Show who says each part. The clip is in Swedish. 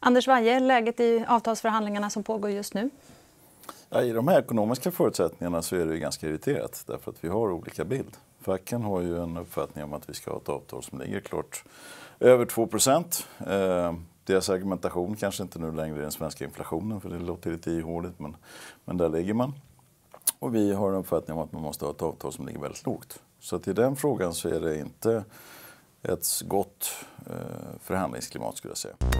Speaker 1: Anders Waje, läget i avtalsförhandlingarna som pågår just nu?
Speaker 2: Ja, I de här ekonomiska förutsättningarna så är det ganska irriterat därför att vi har olika bild. Facken har ju en uppfattning om att vi ska ha ett avtal som ligger klart över 2 eh, deras argumentation kanske inte nu längre är den svenska inflationen, för det låter lite ihåligt, men, men där ligger man. Och vi har en uppfattning om att man måste ha ett avtal som ligger väldigt lågt. Så att i den frågan så är det inte ett gott eh, förhandlingsklimat skulle jag säga.